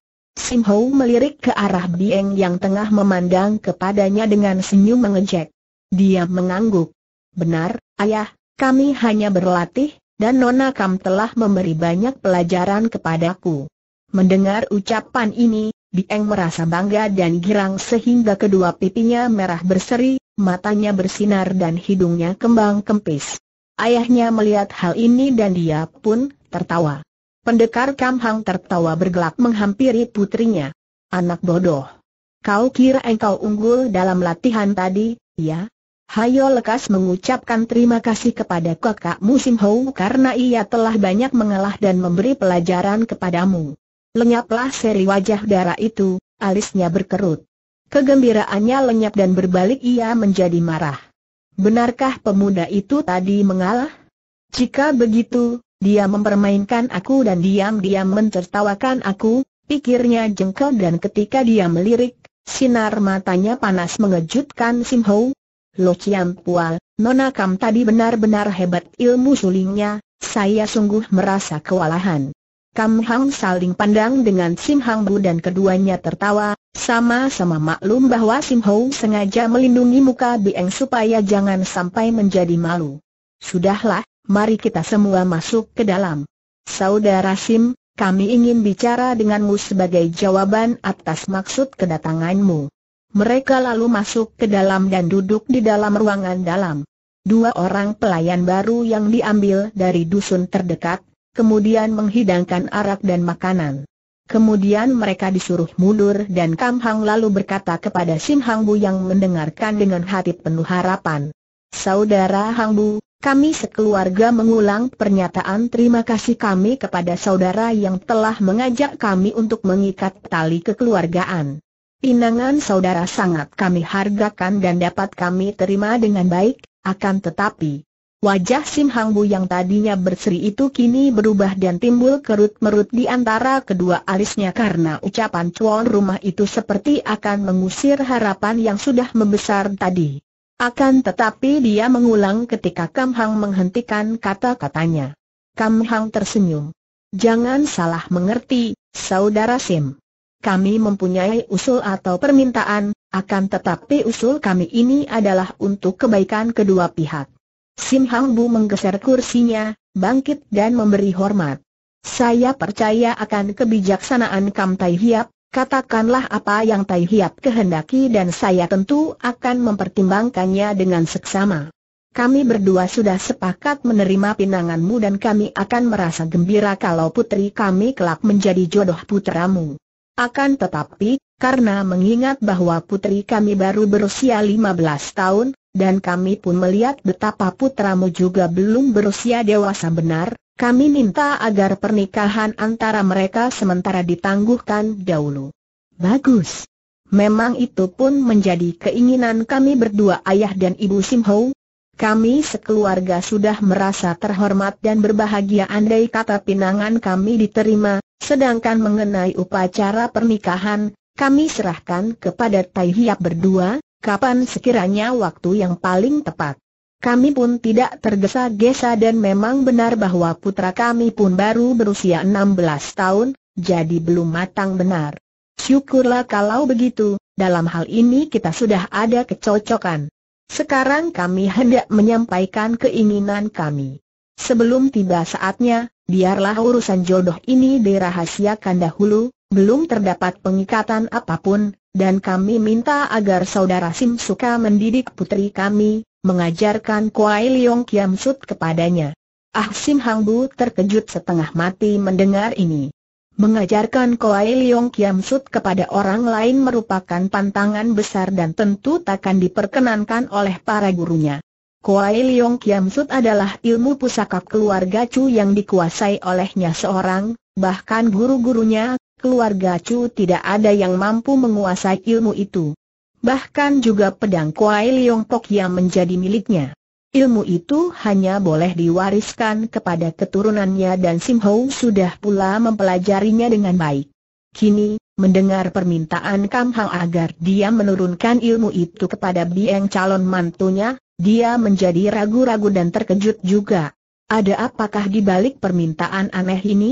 Sim Ho melirik ke arah Bieng yang tengah memandang kepadanya dengan senyum mengejek. Dia mengangguk. Benar, ayah, kami hanya berlatih, dan Nona Kam telah memberi banyak pelajaran kepadaku. Mendengar ucapan ini, Bieng merasa bangga dan girang sehingga kedua pipinya merah berseri, matanya bersinar dan hidungnya kembang kempis. Ayahnya melihat hal ini dan dia pun tertawa. Pendekar Kam Hang tertawa bergelak menghampiri putrinya. Anak bodoh. Kau kira engkau unggul dalam latihan tadi, ya? Hayo lekas mengucapkan terima kasih kepada kakak Musim Hou karena ia telah banyak mengalah dan memberi pelajaran kepadamu. Lenyaplah seri wajah darah itu, alisnya berkerut. Kegembiraannya lenyap dan berbalik ia menjadi marah. Benarkah pemuda itu tadi mengalah? Jika begitu, dia mempermainkan aku dan diam-diam mentertawakan aku, pikirnya jengkel dan ketika dia melirik, sinar matanya panas mengejutkan Sim Ho. Lo Chiam Pual, Nona Kam tadi benar-benar hebat ilmu sulingnya, saya sungguh merasa kewalahan. Kam Hang saling pandang dengan Sim Hang Bu dan keduanya tertawa, sama-sama maklum bahwa Sim Ho sengaja melindungi muka Bieng supaya jangan sampai menjadi malu. Sudahlah, mari kita semua masuk ke dalam. Saudara Sim, kami ingin bicara denganmu sebagai jawaban atas maksud kedatanganmu. Mereka lalu masuk ke dalam dan duduk di dalam ruangan dalam. Dua orang pelayan baru yang diambil dari dusun terdekat, kemudian menghidangkan arak dan makanan. Kemudian mereka disuruh mundur dan Kam Hang lalu berkata kepada Sim Hang Bu yang mendengarkan dengan hati penuh harapan. Saudara Hang Bu, kami sekeluarga mengulang pernyataan terima kasih kami kepada saudara yang telah mengajak kami untuk mengikat tali kekeluargaan. Pinangan saudara sangat kami hargakan dan dapat kami terima dengan baik, akan tetapi Wajah Sim Hang Bu yang tadinya berseri itu kini berubah dan timbul kerut-merut di antara kedua alisnya karena ucapan cuan rumah itu seperti akan mengusir harapan yang sudah membesar tadi. Akan tetapi dia mengulang ketika Kam Hang menghentikan kata-katanya. Kam Hang tersenyum. Jangan salah mengerti, Saudara Sim. Kami mempunyai usul atau permintaan, akan tetapi usul kami ini adalah untuk kebaikan kedua pihak. Sim Hang Bu menggeser kursinya, bangkit dan memberi hormat. Saya percaya akan kebijaksanaan Kam Tai Hiap, Katakanlah apa yang Tai Hiap kehendaki dan saya tentu akan mempertimbangkannya dengan seksama. Kami berdua sudah sepakat menerima pinanganmu dan kami akan merasa gembira kalau putri kami kelak menjadi jodoh putramu. Akan tetapi, karena mengingat bahwa putri kami baru berusia 15 tahun, dan kami pun melihat betapa putramu juga belum berusia dewasa benar, kami minta agar pernikahan antara mereka sementara ditangguhkan dahulu. Bagus. Memang itu pun menjadi keinginan kami berdua ayah dan ibu Sim Kami sekeluarga sudah merasa terhormat dan berbahagia andai kata pinangan kami diterima, sedangkan mengenai upacara pernikahan, kami serahkan kepada Tai Hiap berdua, kapan sekiranya waktu yang paling tepat. Kami pun tidak tergesa-gesa dan memang benar bahwa putra kami pun baru berusia 16 tahun, jadi belum matang benar. Syukurlah kalau begitu, dalam hal ini kita sudah ada kecocokan. Sekarang kami hendak menyampaikan keinginan kami. Sebelum tiba saatnya, biarlah urusan jodoh ini dirahasiakan dahulu, belum terdapat pengikatan apapun, dan kami minta agar saudara Sim suka mendidik putri kami, mengajarkan Kuai Liong Kiam kepadanya. Ah Sim Hang Bu terkejut setengah mati mendengar ini. Mengajarkan Kuai Liong Kiam Sut kepada orang lain merupakan pantangan besar dan tentu takkan diperkenankan oleh para gurunya. Kuai Liong Kiam Sut adalah ilmu pusaka keluarga Chu yang dikuasai olehnya seorang, bahkan guru-gurunya, keluarga Chu tidak ada yang mampu menguasai ilmu itu bahkan juga pedang Kuai Liong Pok yang menjadi miliknya. Ilmu itu hanya boleh diwariskan kepada keturunannya dan Sim Ho sudah pula mempelajarinya dengan baik. Kini, mendengar permintaan Kam Hang agar dia menurunkan ilmu itu kepada Bieng calon mantunya, dia menjadi ragu-ragu dan terkejut juga. Ada apakah di balik permintaan aneh ini?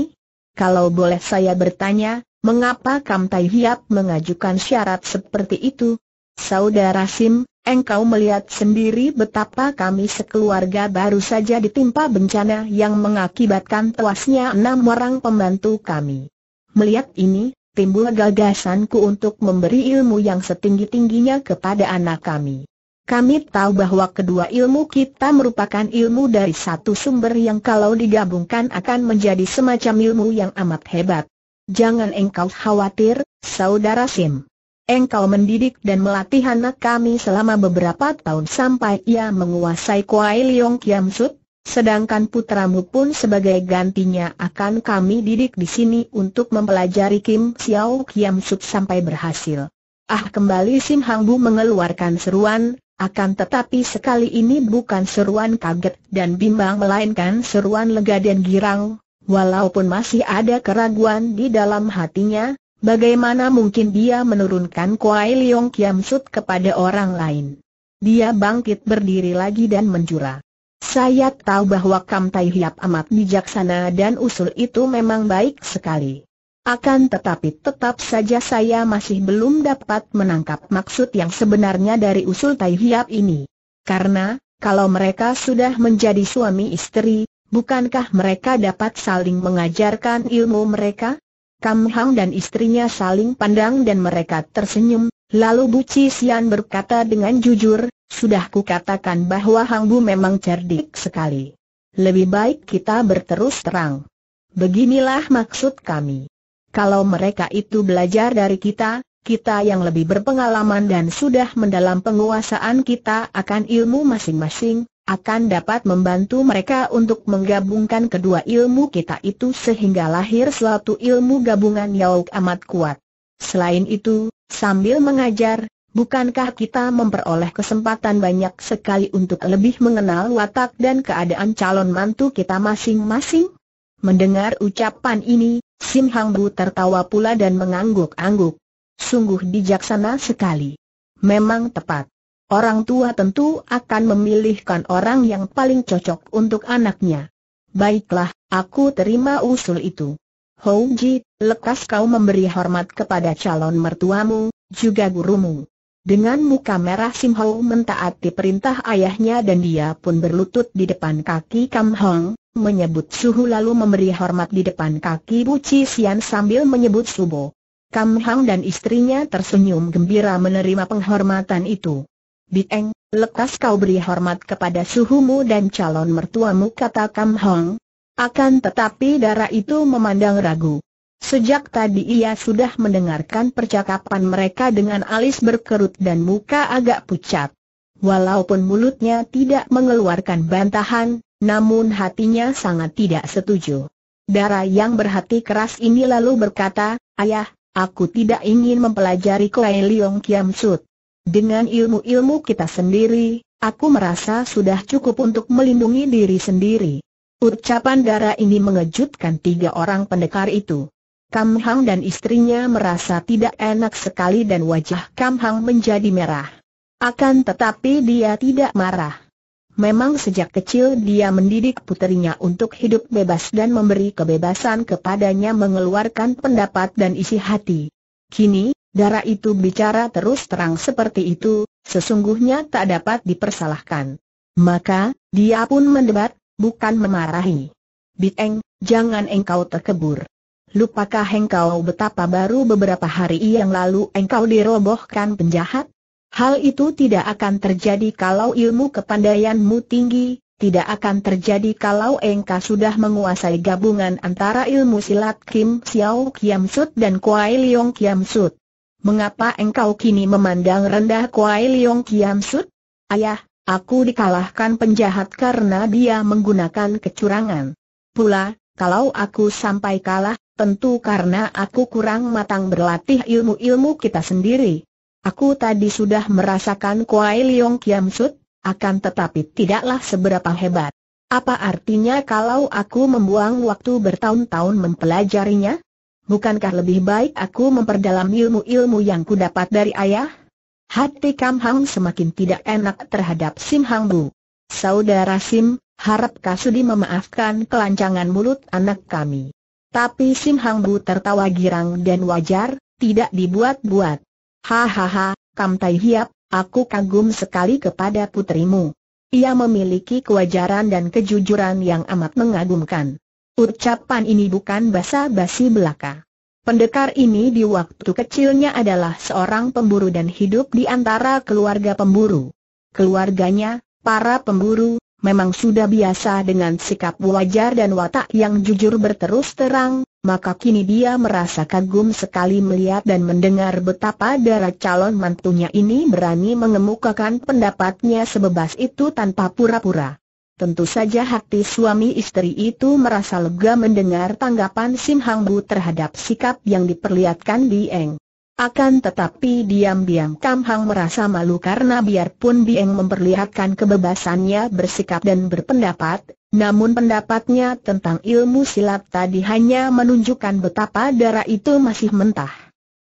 Kalau boleh saya bertanya, mengapa Kam Tai Hiap mengajukan syarat seperti itu? Saudara Sim, engkau melihat sendiri betapa kami sekeluarga baru saja ditimpa bencana yang mengakibatkan tewasnya enam orang pembantu kami. Melihat ini, timbul gagasanku untuk memberi ilmu yang setinggi-tingginya kepada anak kami. Kami tahu bahwa kedua ilmu kita merupakan ilmu dari satu sumber yang kalau digabungkan akan menjadi semacam ilmu yang amat hebat. Jangan engkau khawatir, Saudara Sim engkau mendidik dan melatih anak kami selama beberapa tahun sampai ia menguasai Kuai Liong Kiam Sut, sedangkan putramu pun sebagai gantinya akan kami didik di sini untuk mempelajari Kim Xiao Kiam Sut sampai berhasil. Ah kembali Sim Hang Bu mengeluarkan seruan, akan tetapi sekali ini bukan seruan kaget dan bimbang melainkan seruan lega dan girang, walaupun masih ada keraguan di dalam hatinya, Bagaimana mungkin dia menurunkan Kuai Leong Kiam Sut kepada orang lain? Dia bangkit berdiri lagi dan menjura. Saya tahu bahwa Kam Tai Hiap amat bijaksana dan usul itu memang baik sekali. Akan tetapi tetap saja saya masih belum dapat menangkap maksud yang sebenarnya dari usul Tai Hiap ini. Karena, kalau mereka sudah menjadi suami istri, bukankah mereka dapat saling mengajarkan ilmu mereka? Kam Hang dan istrinya saling pandang dan mereka tersenyum, lalu Bu Cisian berkata dengan jujur, sudah katakan bahwa Hang Bu memang cerdik sekali. Lebih baik kita berterus terang. Beginilah maksud kami. Kalau mereka itu belajar dari kita, kita yang lebih berpengalaman dan sudah mendalam penguasaan kita akan ilmu masing-masing, akan dapat membantu mereka untuk menggabungkan kedua ilmu kita itu sehingga lahir suatu ilmu gabungan yang amat kuat. Selain itu, sambil mengajar, bukankah kita memperoleh kesempatan banyak sekali untuk lebih mengenal watak dan keadaan calon mantu kita masing-masing? Mendengar ucapan ini, Sim Hang Bu tertawa pula dan mengangguk-angguk. Sungguh bijaksana sekali. Memang tepat. Orang tua tentu akan memilihkan orang yang paling cocok untuk anaknya. Baiklah, aku terima usul itu. Hou Ji, lekas kau memberi hormat kepada calon mertuamu, juga gurumu. Dengan muka merah Sim Hou mentaati perintah ayahnya dan dia pun berlutut di depan kaki Kam Hong, menyebut suhu lalu memberi hormat di depan kaki Bu Chi Sian sambil menyebut subo. Kam Hang dan istrinya tersenyum gembira menerima penghormatan itu. Bieng, lekas kau beri hormat kepada suhumu dan calon mertuamu kata Kam Hong. Akan tetapi darah itu memandang ragu. Sejak tadi ia sudah mendengarkan percakapan mereka dengan alis berkerut dan muka agak pucat. Walaupun mulutnya tidak mengeluarkan bantahan, namun hatinya sangat tidak setuju. Dara yang berhati keras ini lalu berkata, Ayah, aku tidak ingin mempelajari Kuei Leong Kiam Sut. Dengan ilmu-ilmu kita sendiri, aku merasa sudah cukup untuk melindungi diri sendiri. Ucapan darah ini mengejutkan tiga orang pendekar itu. Kam Hang dan istrinya merasa tidak enak sekali dan wajah Kam Hang menjadi merah. Akan tetapi dia tidak marah. Memang sejak kecil dia mendidik puterinya untuk hidup bebas dan memberi kebebasan kepadanya mengeluarkan pendapat dan isi hati. Kini, Darah itu bicara terus terang seperti itu, sesungguhnya tak dapat dipersalahkan. Maka, dia pun mendebat, bukan memarahi. Biteng, jangan engkau terkebur. Lupakah engkau betapa baru beberapa hari yang lalu engkau dirobohkan penjahat? Hal itu tidak akan terjadi kalau ilmu kepandaianmu tinggi, tidak akan terjadi kalau engkau sudah menguasai gabungan antara ilmu silat Kim Xiao Kiam Sut dan Kuai Leong Kiam Sut mengapa engkau kini memandang rendah Kuai Leong Kiam Sut? Ayah, aku dikalahkan penjahat karena dia menggunakan kecurangan. Pula, kalau aku sampai kalah, tentu karena aku kurang matang berlatih ilmu-ilmu kita sendiri. Aku tadi sudah merasakan Kuai Leong Kiam Sut, akan tetapi tidaklah seberapa hebat. Apa artinya kalau aku membuang waktu bertahun-tahun mempelajarinya? bukankah lebih baik aku memperdalam ilmu-ilmu yang ku dapat dari ayah? Hati Kam Hang semakin tidak enak terhadap Sim Hang Bu. Saudara Sim, harap Kasudi memaafkan kelancangan mulut anak kami. Tapi Sim Hang Bu tertawa girang dan wajar, tidak dibuat-buat. Hahaha, Kam Tai Hiap, aku kagum sekali kepada putrimu. Ia memiliki kewajaran dan kejujuran yang amat mengagumkan. Ucapan ini bukan basa-basi belaka. Pendekar ini di waktu kecilnya adalah seorang pemburu dan hidup di antara keluarga pemburu. Keluarganya, para pemburu, memang sudah biasa dengan sikap wajar dan watak yang jujur berterus terang, maka kini dia merasa kagum sekali melihat dan mendengar betapa darah calon mantunya ini berani mengemukakan pendapatnya sebebas itu tanpa pura-pura. Tentu saja hati suami istri itu merasa lega mendengar tanggapan Sim Hang Bu terhadap sikap yang diperlihatkan Dieng. Akan tetapi diam-diam Kam Hang merasa malu karena biarpun Dieng memperlihatkan kebebasannya bersikap dan berpendapat, namun pendapatnya tentang ilmu silat tadi hanya menunjukkan betapa darah itu masih mentah.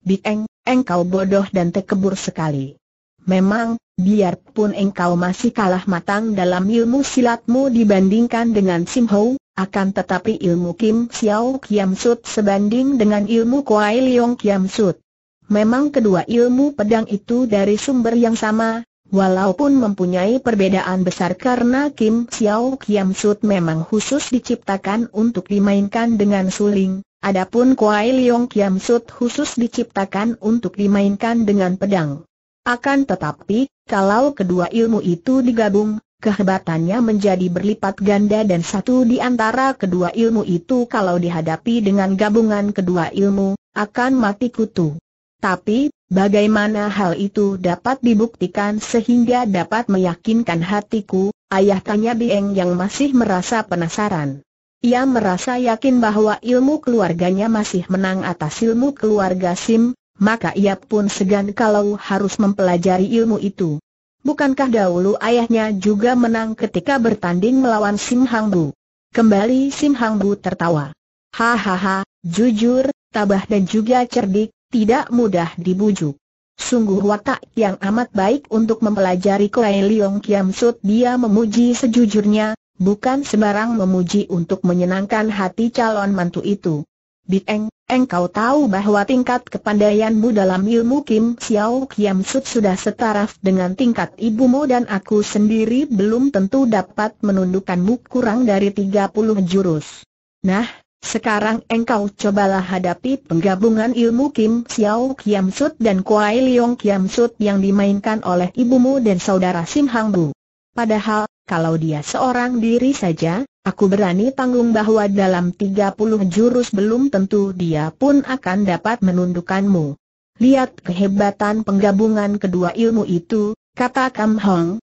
Dieng, engkau bodoh dan tekebur sekali. Memang, Biarpun engkau masih kalah matang dalam ilmu silatmu dibandingkan dengan Sim Ho, akan tetapi ilmu Kim Xiao Kiam Sut sebanding dengan ilmu Kuai Leong Kiam Sut. Memang kedua ilmu pedang itu dari sumber yang sama, Walaupun mempunyai perbedaan besar karena Kim Xiao Kiam Sut memang khusus diciptakan untuk dimainkan dengan suling, adapun Kuai Leong Kiam Sut khusus diciptakan untuk dimainkan dengan pedang. Akan tetapi, kalau kedua ilmu itu digabung, kehebatannya menjadi berlipat ganda dan satu di antara kedua ilmu itu kalau dihadapi dengan gabungan kedua ilmu, akan mati kutu. Tapi, bagaimana hal itu dapat dibuktikan sehingga dapat meyakinkan hatiku, ayah tanya Bieng yang masih merasa penasaran. Ia merasa yakin bahwa ilmu keluarganya masih menang atas ilmu keluarga Sim, maka ia pun segan kalau harus mempelajari ilmu itu. Bukankah dahulu ayahnya juga menang ketika bertanding melawan Sim Hang Bu? Kembali Sim Hang Bu tertawa. Hahaha, jujur, tabah dan juga cerdik, tidak mudah dibujuk. Sungguh watak yang amat baik untuk mempelajari kuei Leong Kiam Sut dia memuji sejujurnya, bukan sembarang memuji untuk menyenangkan hati calon mantu itu. Bieng, engkau tahu bahwa tingkat kepandaianmu dalam ilmu Kim Xiao Kiam Sut sudah setaraf dengan tingkat ibumu dan aku sendiri belum tentu dapat menundukkanmu kurang dari 30 jurus. Nah, sekarang engkau cobalah hadapi penggabungan ilmu Kim Xiao Kiam Sut dan Kuai Leong Kiam Sut yang dimainkan oleh ibumu dan saudara Sim Hang Bu. Padahal, kalau dia seorang diri saja, Aku berani tanggung bahwa dalam 30 jurus belum tentu dia pun akan dapat menundukkanmu. Lihat kehebatan penggabungan kedua ilmu itu, kata Kam Hong.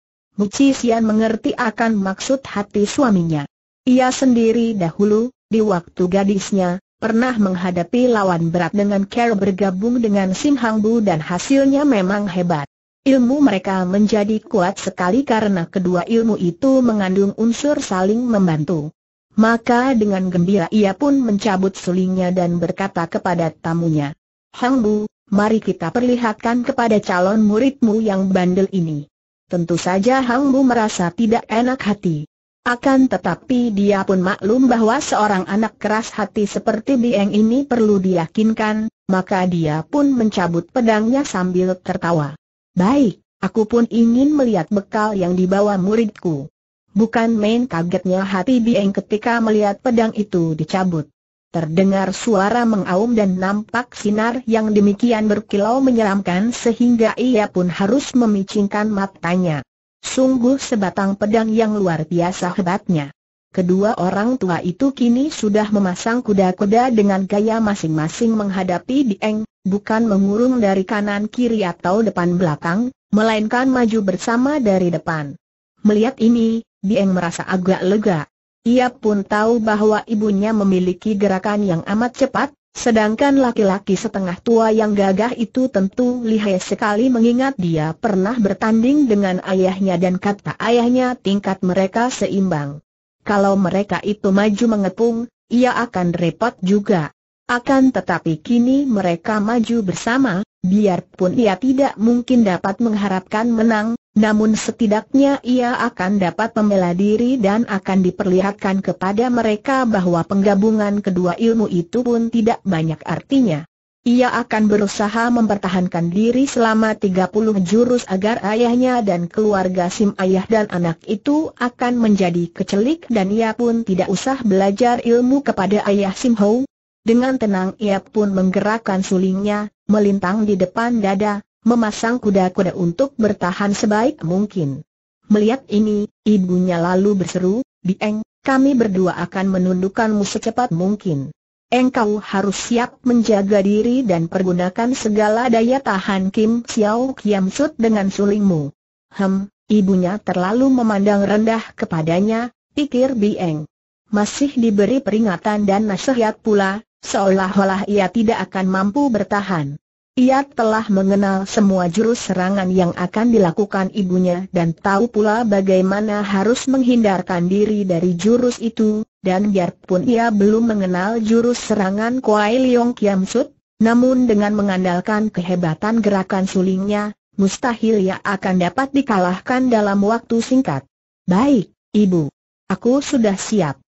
Chi Xian mengerti akan maksud hati suaminya. Ia sendiri dahulu, di waktu gadisnya, pernah menghadapi lawan berat dengan karo bergabung dengan Sim Hang Bu dan hasilnya memang hebat. Ilmu mereka menjadi kuat sekali karena kedua ilmu itu mengandung unsur saling membantu. Maka dengan gembira ia pun mencabut sulingnya dan berkata kepada tamunya, Hang Bu, mari kita perlihatkan kepada calon muridmu yang bandel ini. Tentu saja Hang Bu merasa tidak enak hati. Akan tetapi dia pun maklum bahwa seorang anak keras hati seperti Bieng ini perlu diyakinkan, maka dia pun mencabut pedangnya sambil tertawa. Baik, aku pun ingin melihat bekal yang dibawa muridku. Bukan main kagetnya hati Bieng ketika melihat pedang itu dicabut. Terdengar suara mengaum dan nampak sinar yang demikian berkilau menyeramkan sehingga ia pun harus memicingkan matanya. Sungguh sebatang pedang yang luar biasa hebatnya. Kedua orang tua itu kini sudah memasang kuda-kuda dengan gaya masing-masing menghadapi Dieng, bukan mengurung dari kanan kiri atau depan belakang, melainkan maju bersama dari depan. Melihat ini, Dieng merasa agak lega. Ia pun tahu bahwa ibunya memiliki gerakan yang amat cepat, sedangkan laki-laki setengah tua yang gagah itu tentu lihai sekali mengingat dia pernah bertanding dengan ayahnya dan kata ayahnya tingkat mereka seimbang. Kalau mereka itu maju mengepung, ia akan repot juga. Akan tetapi kini mereka maju bersama, biarpun ia tidak mungkin dapat mengharapkan menang, namun setidaknya ia akan dapat membela diri dan akan diperlihatkan kepada mereka bahwa penggabungan kedua ilmu itu pun tidak banyak artinya. Ia akan berusaha mempertahankan diri selama 30 jurus agar ayahnya dan keluarga sim ayah dan anak itu akan menjadi kecelik dan ia pun tidak usah belajar ilmu kepada ayah sim Hou, dengan tenang ia pun menggerakkan sulingnya, melintang di depan dada, memasang kuda-kuda untuk bertahan sebaik mungkin. Melihat ini, ibunya lalu berseru, Dieng, kami berdua akan menundukkanmu secepat mungkin. Engkau harus siap menjaga diri dan pergunakan segala daya tahan Kim Xiao Kiam Sut dengan sulingmu. Hem, ibunya terlalu memandang rendah kepadanya, pikir Bieng. Masih diberi peringatan dan nasihat pula, Seolah-olah ia tidak akan mampu bertahan. Ia telah mengenal semua jurus serangan yang akan dilakukan ibunya dan tahu pula bagaimana harus menghindarkan diri dari jurus itu, dan biarpun ia belum mengenal jurus serangan Kuai Leong Kiam Sut, namun dengan mengandalkan kehebatan gerakan sulingnya, mustahil ia akan dapat dikalahkan dalam waktu singkat. Baik, ibu. Aku sudah siap.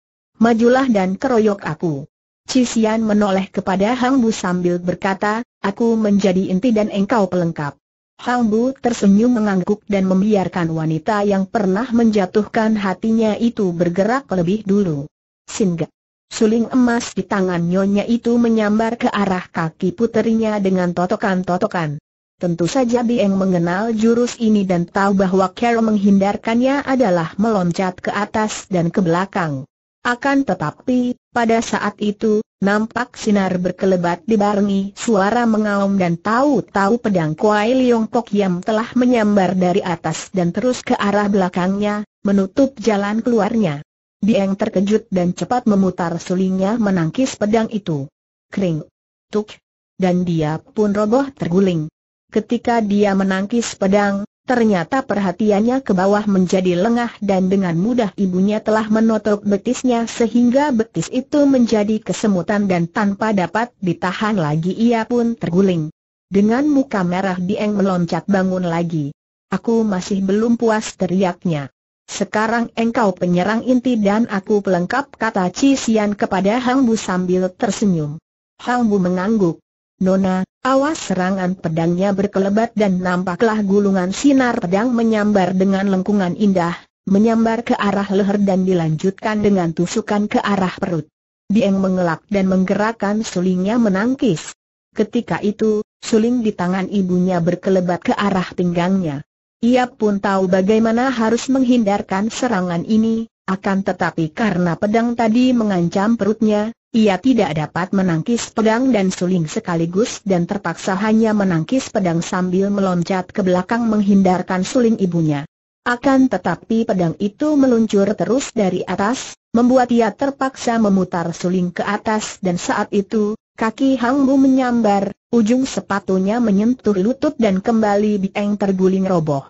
Majulah dan keroyok aku. Cisian menoleh kepada Hang Bu sambil berkata, aku menjadi inti dan engkau pelengkap. Hang Bu tersenyum mengangguk dan membiarkan wanita yang pernah menjatuhkan hatinya itu bergerak lebih dulu. Singgah. Suling emas di tangan nyonya itu menyambar ke arah kaki puterinya dengan totokan-totokan. Tentu saja Bieng mengenal jurus ini dan tahu bahwa Carol menghindarkannya adalah meloncat ke atas dan ke belakang. Akan tetapi, pada saat itu, nampak sinar berkelebat dibarengi suara mengaum dan tahu-tahu pedang Kuai Liong Pok Yam telah menyambar dari atas dan terus ke arah belakangnya, menutup jalan keluarnya. Dieng terkejut dan cepat memutar sulingnya menangkis pedang itu. Kering. Tuk. Dan dia pun roboh terguling. Ketika dia menangkis pedang, Ternyata perhatiannya ke bawah menjadi lengah dan dengan mudah ibunya telah menotok betisnya sehingga betis itu menjadi kesemutan dan tanpa dapat ditahan lagi ia pun terguling. Dengan muka merah Dieng meloncat bangun lagi. Aku masih belum puas teriaknya. Sekarang engkau penyerang inti dan aku pelengkap kata Cisian kepada Hang Bu sambil tersenyum. Hang Bu mengangguk. Nona, awas serangan pedangnya berkelebat dan nampaklah gulungan sinar pedang menyambar dengan lengkungan indah, menyambar ke arah leher dan dilanjutkan dengan tusukan ke arah perut. Dieng mengelak dan menggerakkan sulingnya menangkis. Ketika itu, suling di tangan ibunya berkelebat ke arah pinggangnya. Ia pun tahu bagaimana harus menghindarkan serangan ini, akan tetapi karena pedang tadi mengancam perutnya, ia tidak dapat menangkis pedang dan suling sekaligus dan terpaksa hanya menangkis pedang sambil meloncat ke belakang menghindarkan suling ibunya. Akan tetapi pedang itu meluncur terus dari atas, membuat ia terpaksa memutar suling ke atas dan saat itu, kaki Hang Bu menyambar, ujung sepatunya menyentuh lutut dan kembali Bieng terguling roboh.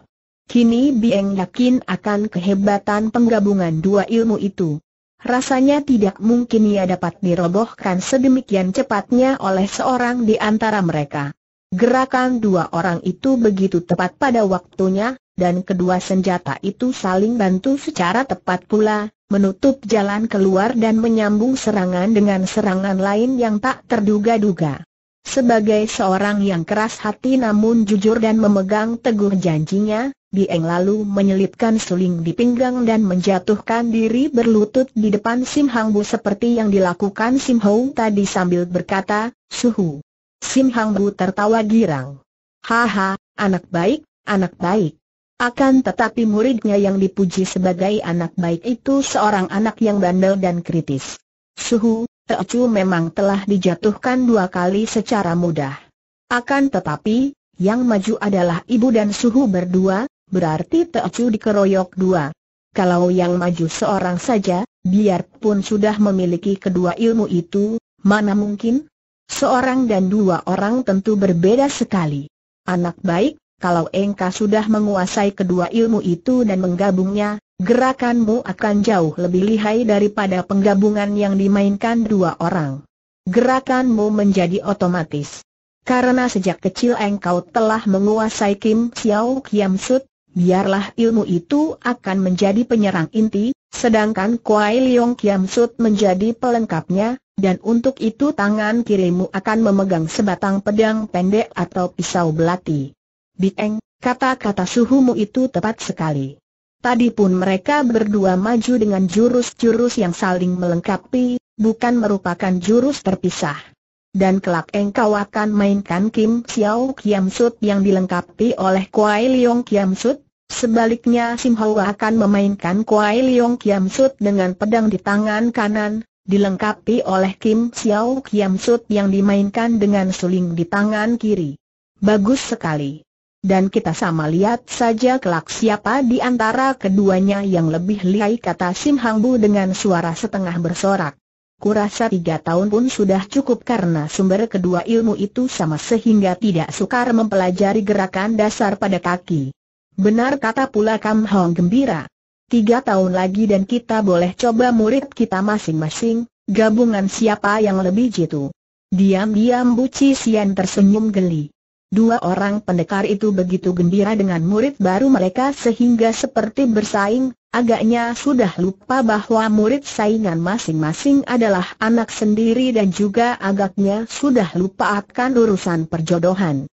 Kini Bieng yakin akan kehebatan penggabungan dua ilmu itu. Rasanya tidak mungkin ia dapat dirobohkan sedemikian cepatnya oleh seorang di antara mereka. Gerakan dua orang itu begitu tepat pada waktunya, dan kedua senjata itu saling bantu secara tepat pula, menutup jalan keluar dan menyambung serangan dengan serangan lain yang tak terduga-duga. Sebagai seorang yang keras hati namun jujur dan memegang teguh janjinya, Dieng lalu menyelipkan suling di pinggang dan menjatuhkan diri berlutut di depan Sim Hang Bu seperti yang dilakukan Sim Hou tadi sambil berkata, Suhu. Sim Hang Bu tertawa girang. Haha, anak baik, anak baik. Akan tetapi muridnya yang dipuji sebagai anak baik itu seorang anak yang bandel dan kritis. Suhu, Teocu memang telah dijatuhkan dua kali secara mudah. Akan tetapi, yang maju adalah ibu dan suhu berdua, berarti Teocu dikeroyok dua. Kalau yang maju seorang saja, biarpun sudah memiliki kedua ilmu itu, mana mungkin? Seorang dan dua orang tentu berbeda sekali. Anak baik, kalau engkau sudah menguasai kedua ilmu itu dan menggabungnya, gerakanmu akan jauh lebih lihai daripada penggabungan yang dimainkan dua orang. Gerakanmu menjadi otomatis. Karena sejak kecil engkau telah menguasai Kim Xiao Kiam Sut, biarlah ilmu itu akan menjadi penyerang inti, sedangkan Kuai Leong Kiam Sut menjadi pelengkapnya, dan untuk itu tangan kirimu akan memegang sebatang pedang pendek atau pisau belati. Bieng, kata-kata suhumu itu tepat sekali. Tadi pun mereka berdua maju dengan jurus-jurus yang saling melengkapi, bukan merupakan jurus terpisah dan kelak engkau akan mainkan Kim Xiao Kiam Sut yang dilengkapi oleh Kuai Leong Kiam Sut, sebaliknya Sim Hau akan memainkan Kuai Leong Kiam Sut dengan pedang di tangan kanan, dilengkapi oleh Kim Xiao Kiam Sut yang dimainkan dengan suling di tangan kiri. Bagus sekali. Dan kita sama lihat saja kelak siapa di antara keduanya yang lebih lihai kata Sim Hang Bu dengan suara setengah bersorak. Kurasa tiga tahun pun sudah cukup karena sumber kedua ilmu itu sama sehingga tidak sukar mempelajari gerakan dasar pada kaki. Benar kata pula Kam Hong gembira. Tiga tahun lagi dan kita boleh coba murid kita masing-masing, gabungan siapa yang lebih jitu. Diam-diam Bu Sian tersenyum geli. Dua orang pendekar itu begitu gembira dengan murid baru mereka sehingga seperti bersaing, agaknya sudah lupa bahwa murid saingan masing-masing adalah anak sendiri dan juga agaknya sudah lupa akan urusan perjodohan.